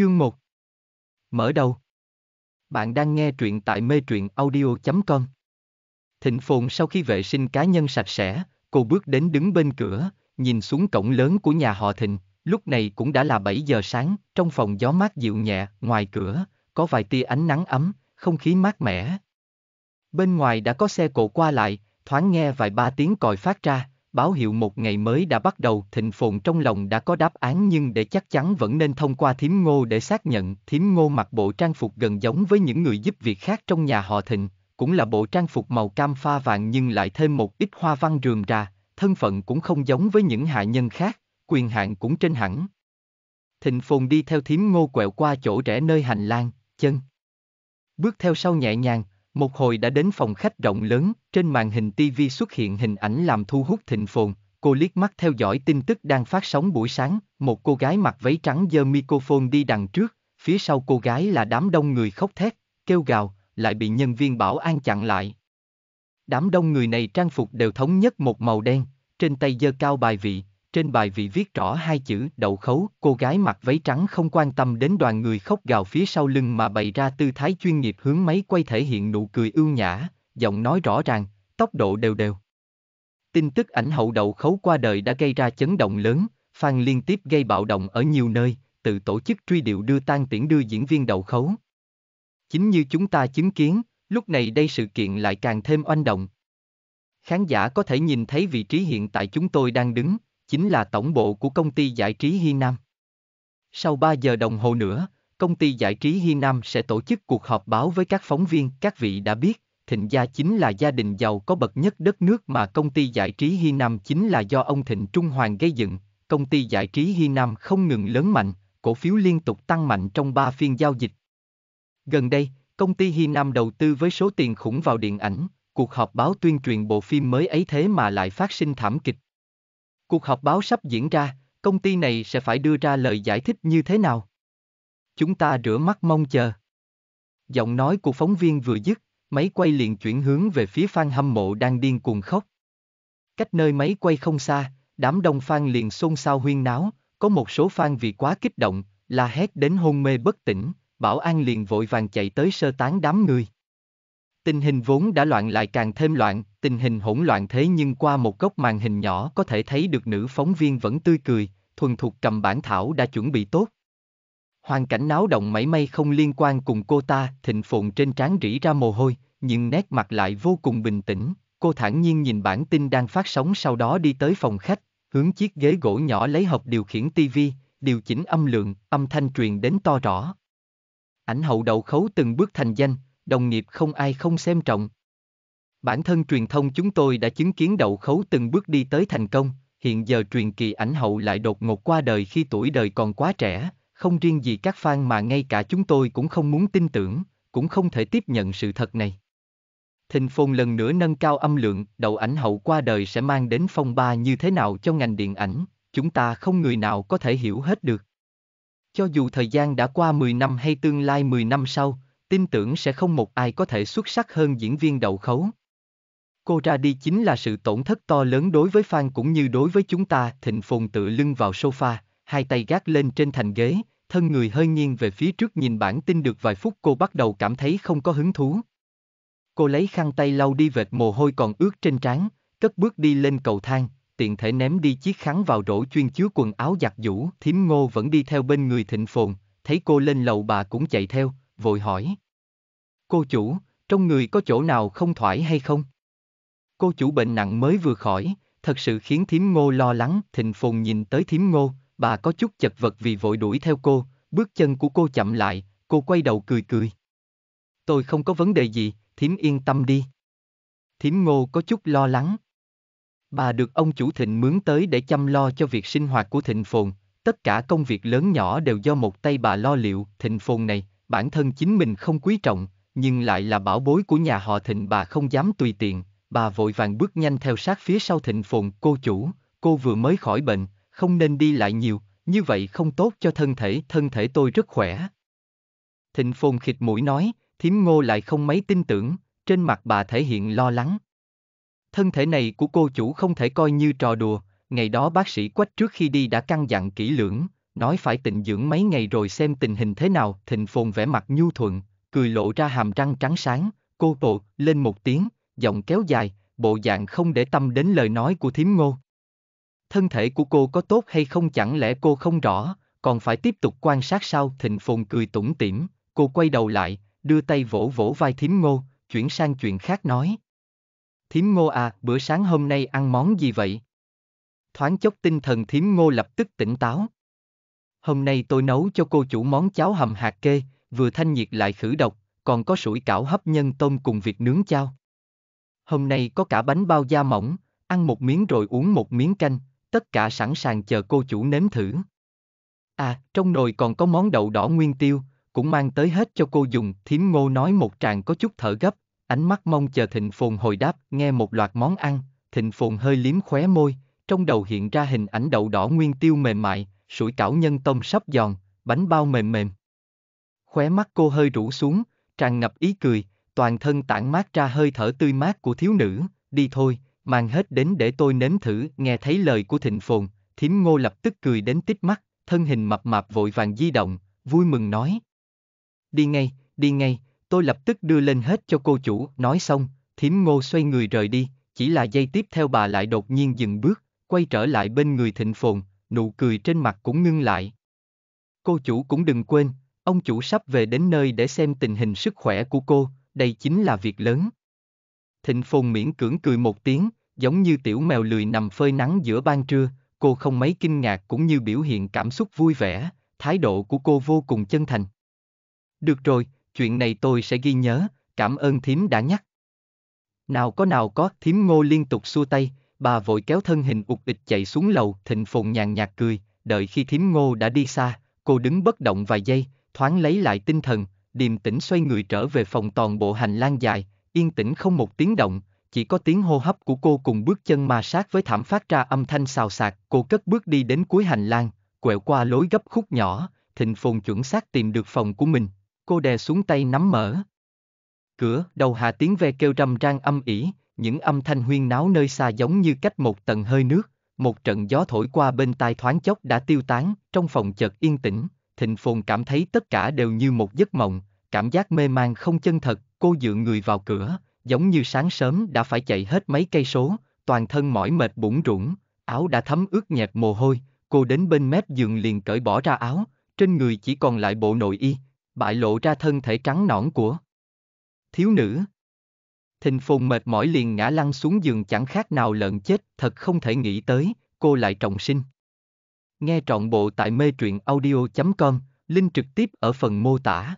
Chương 1 Mở đầu Bạn đang nghe truyện tại mê truyện audio.com Thịnh Phồn sau khi vệ sinh cá nhân sạch sẽ, cô bước đến đứng bên cửa, nhìn xuống cổng lớn của nhà họ Thịnh, lúc này cũng đã là 7 giờ sáng, trong phòng gió mát dịu nhẹ, ngoài cửa, có vài tia ánh nắng ấm, không khí mát mẻ. Bên ngoài đã có xe cộ qua lại, thoáng nghe vài ba tiếng còi phát ra, báo hiệu một ngày mới đã bắt đầu thịnh phồn trong lòng đã có đáp án nhưng để chắc chắn vẫn nên thông qua thiếm ngô để xác nhận thiếm ngô mặc bộ trang phục gần giống với những người giúp việc khác trong nhà họ thịnh cũng là bộ trang phục màu cam pha vàng nhưng lại thêm một ít hoa văn rườm rà thân phận cũng không giống với những hạ nhân khác quyền hạn cũng trên hẳn thịnh phồn đi theo thiếm ngô quẹo qua chỗ rẽ nơi hành lang chân bước theo sau nhẹ nhàng một hồi đã đến phòng khách rộng lớn, trên màn hình TV xuất hiện hình ảnh làm thu hút thịnh phồn, cô liếc mắt theo dõi tin tức đang phát sóng buổi sáng, một cô gái mặc váy trắng giơ microphone đi đằng trước, phía sau cô gái là đám đông người khóc thét, kêu gào, lại bị nhân viên bảo an chặn lại. Đám đông người này trang phục đều thống nhất một màu đen, trên tay giơ cao bài vị, trên bài vị viết rõ hai chữ đậu khấu, cô gái mặc váy trắng không quan tâm đến đoàn người khóc gào phía sau lưng mà bày ra tư thái chuyên nghiệp hướng máy quay thể hiện nụ cười ưu nhã, giọng nói rõ ràng, tốc độ đều đều. Tin tức ảnh hậu đậu khấu qua đời đã gây ra chấn động lớn, phan liên tiếp gây bạo động ở nhiều nơi, tự tổ chức truy điệu đưa tang tiễn đưa diễn viên đậu khấu. Chính như chúng ta chứng kiến, lúc này đây sự kiện lại càng thêm oanh động. Khán giả có thể nhìn thấy vị trí hiện tại chúng tôi đang đứng, chính là tổng bộ của công ty giải trí Hiên Nam. Sau 3 giờ đồng hồ nữa, công ty giải trí Hiên Nam sẽ tổ chức cuộc họp báo với các phóng viên. Các vị đã biết, Thịnh Gia chính là gia đình giàu có bậc nhất đất nước mà công ty giải trí Hiên Nam chính là do ông Thịnh Trung Hoàng gây dựng. Công ty giải trí Hiên Nam không ngừng lớn mạnh, cổ phiếu liên tục tăng mạnh trong 3 phiên giao dịch. Gần đây, công ty Hiên Nam đầu tư với số tiền khủng vào điện ảnh, cuộc họp báo tuyên truyền bộ phim mới ấy thế mà lại phát sinh thảm kịch. Cuộc họp báo sắp diễn ra, công ty này sẽ phải đưa ra lời giải thích như thế nào? Chúng ta rửa mắt mong chờ. Giọng nói của phóng viên vừa dứt, máy quay liền chuyển hướng về phía fan hâm mộ đang điên cuồng khóc. Cách nơi máy quay không xa, đám đông fan liền xôn xao huyên náo, có một số fan vì quá kích động, la hét đến hôn mê bất tỉnh, bảo an liền vội vàng chạy tới sơ tán đám người. Tình hình vốn đã loạn lại càng thêm loạn, tình hình hỗn loạn thế nhưng qua một góc màn hình nhỏ có thể thấy được nữ phóng viên vẫn tươi cười, thuần thục cầm bản thảo đã chuẩn bị tốt. Hoàn cảnh náo động mảy may không liên quan cùng cô ta, thịnh phồn trên trán rỉ ra mồ hôi, nhưng nét mặt lại vô cùng bình tĩnh, cô thản nhiên nhìn bản tin đang phát sóng sau đó đi tới phòng khách, hướng chiếc ghế gỗ nhỏ lấy hộp điều khiển tivi, điều chỉnh âm lượng, âm thanh truyền đến to rõ. Ảnh hậu đầu khấu từng bước thành danh, đồng nghiệp không ai không xem trọng. Bản thân truyền thông chúng tôi đã chứng kiến đậu khấu từng bước đi tới thành công, hiện giờ truyền kỳ ảnh hậu lại đột ngột qua đời khi tuổi đời còn quá trẻ, không riêng gì các fan mà ngay cả chúng tôi cũng không muốn tin tưởng, cũng không thể tiếp nhận sự thật này. Thịnh Phồn lần nữa nâng cao âm lượng, đậu ảnh hậu qua đời sẽ mang đến phong ba như thế nào cho ngành điện ảnh, chúng ta không người nào có thể hiểu hết được. Cho dù thời gian đã qua 10 năm hay tương lai 10 năm sau, tin tưởng sẽ không một ai có thể xuất sắc hơn diễn viên đậu khấu. Cô ra đi chính là sự tổn thất to lớn đối với fan cũng như đối với chúng ta, thịnh phồn tự lưng vào sofa, hai tay gác lên trên thành ghế, thân người hơi nghiêng về phía trước nhìn bản tin được vài phút cô bắt đầu cảm thấy không có hứng thú. Cô lấy khăn tay lau đi vệt mồ hôi còn ướt trên trán, cất bước đi lên cầu thang, tiện thể ném đi chiếc khăn vào rổ chuyên chứa quần áo giặt giũ, thím ngô vẫn đi theo bên người thịnh phồn, thấy cô lên lầu bà cũng chạy theo, vội hỏi. Cô chủ, trong người có chỗ nào không thoải hay không? Cô chủ bệnh nặng mới vừa khỏi, thật sự khiến thím ngô lo lắng, thịnh phồn nhìn tới thím ngô, bà có chút chật vật vì vội đuổi theo cô, bước chân của cô chậm lại, cô quay đầu cười cười. Tôi không có vấn đề gì, thím yên tâm đi. thím ngô có chút lo lắng. Bà được ông chủ thịnh mướn tới để chăm lo cho việc sinh hoạt của thịnh phồn, tất cả công việc lớn nhỏ đều do một tay bà lo liệu, thịnh phồn này, bản thân chính mình không quý trọng, nhưng lại là bảo bối của nhà họ Thịnh bà không dám tùy tiện, bà vội vàng bước nhanh theo sát phía sau Thịnh Phồn, cô chủ, cô vừa mới khỏi bệnh, không nên đi lại nhiều, như vậy không tốt cho thân thể, thân thể tôi rất khỏe. Thịnh Phồn khịt mũi nói, thiếm ngô lại không mấy tin tưởng, trên mặt bà thể hiện lo lắng. Thân thể này của cô chủ không thể coi như trò đùa, ngày đó bác sĩ quách trước khi đi đã căn dặn kỹ lưỡng, nói phải tịnh dưỡng mấy ngày rồi xem tình hình thế nào, thịnh phồn vẻ mặt nhu thuận, cười lộ ra hàm răng trắng sáng, cô bộ, lên một tiếng, giọng kéo dài, bộ dạng không để tâm đến lời nói của Thím ngô. Thân thể của cô có tốt hay không chẳng lẽ cô không rõ, còn phải tiếp tục quan sát sao thịnh phồn cười tủm tỉm, cô quay đầu lại, đưa tay vỗ vỗ vai Thím ngô, chuyển sang chuyện khác nói. Thím ngô à, bữa sáng hôm nay ăn món gì vậy? Thoáng chốc tinh thần Thím ngô lập tức tỉnh táo. Hôm nay tôi nấu cho cô chủ món cháo hầm hạt kê, vừa thanh nhiệt lại khử độc, còn có sủi cảo hấp nhân tôm cùng việc nướng chao. Hôm nay có cả bánh bao da mỏng, ăn một miếng rồi uống một miếng canh, tất cả sẵn sàng chờ cô chủ nếm thử. À, trong nồi còn có món đậu đỏ nguyên tiêu, cũng mang tới hết cho cô dùng, Thím ngô nói một tràng có chút thở gấp, ánh mắt mong chờ thịnh phồn hồi đáp, nghe một loạt món ăn, thịnh phồn hơi liếm khóe môi, trong đầu hiện ra hình ảnh đậu đỏ nguyên tiêu mềm mại, sủi cảo nhân tông sắp giòn, bánh bao mềm mềm. Khóe mắt cô hơi rũ xuống, tràn ngập ý cười, toàn thân tản mát ra hơi thở tươi mát của thiếu nữ, đi thôi, mang hết đến để tôi nếm thử, nghe thấy lời của thịnh phồn, Thím ngô lập tức cười đến tít mắt, thân hình mập mạp vội vàng di động, vui mừng nói. Đi ngay, đi ngay, tôi lập tức đưa lên hết cho cô chủ, nói xong, Thím ngô xoay người rời đi, chỉ là giây tiếp theo bà lại đột nhiên dừng bước, quay trở lại bên người thịnh phồn, nụ cười trên mặt cũng ngưng lại. Cô chủ cũng đừng quên, ông chủ sắp về đến nơi để xem tình hình sức khỏe của cô, đây chính là việc lớn. Thịnh Phồn miễn cưỡng cười một tiếng, giống như tiểu mèo lười nằm phơi nắng giữa ban trưa, cô không mấy kinh ngạc cũng như biểu hiện cảm xúc vui vẻ, thái độ của cô vô cùng chân thành. Được rồi, chuyện này tôi sẽ ghi nhớ, cảm ơn thím đã nhắc. Nào có nào có, thím ngô liên tục xua tay, bà vội kéo thân hình ục ịch chạy xuống lầu, thịnh phồn nhàn nhạt cười, đợi khi thím ngô đã đi xa, cô đứng bất động vài giây, thoáng lấy lại tinh thần, điềm tĩnh xoay người trở về phòng toàn bộ hành lang dài, yên tĩnh không một tiếng động, chỉ có tiếng hô hấp của cô cùng bước chân ma sát với thảm phát ra âm thanh xào xạc, cô cất bước đi đến cuối hành lang, quẹo qua lối gấp khúc nhỏ, thịnh phồn chuẩn xác tìm được phòng của mình, cô đè xuống tay nắm mở. Cửa, đầu hạ tiếng ve kêu râm ran âm ỉ, những âm thanh huyên náo nơi xa giống như cách một tầng hơi nước, một trận gió thổi qua bên tai thoáng chốc đã tiêu tán, trong phòng chợt yên tĩnh, thịnh phồn cảm thấy tất cả đều như một giấc mộng, cảm giác mê man không chân thật, cô dựa người vào cửa, giống như sáng sớm đã phải chạy hết mấy cây số, toàn thân mỏi mệt bủn rủn, áo đã thấm ướt nhẹp mồ hôi, cô đến bên mép giường liền cởi bỏ ra áo, trên người chỉ còn lại bộ nội y, bại lộ ra thân thể trắng nõn của thiếu nữ. Thình Phùng mệt mỏi liền ngã lăn xuống giường chẳng khác nào lợn chết, thật không thể nghĩ tới, cô lại trọng sinh. Nghe trọn bộ tại mê truyện audio.com, link trực tiếp ở phần mô tả.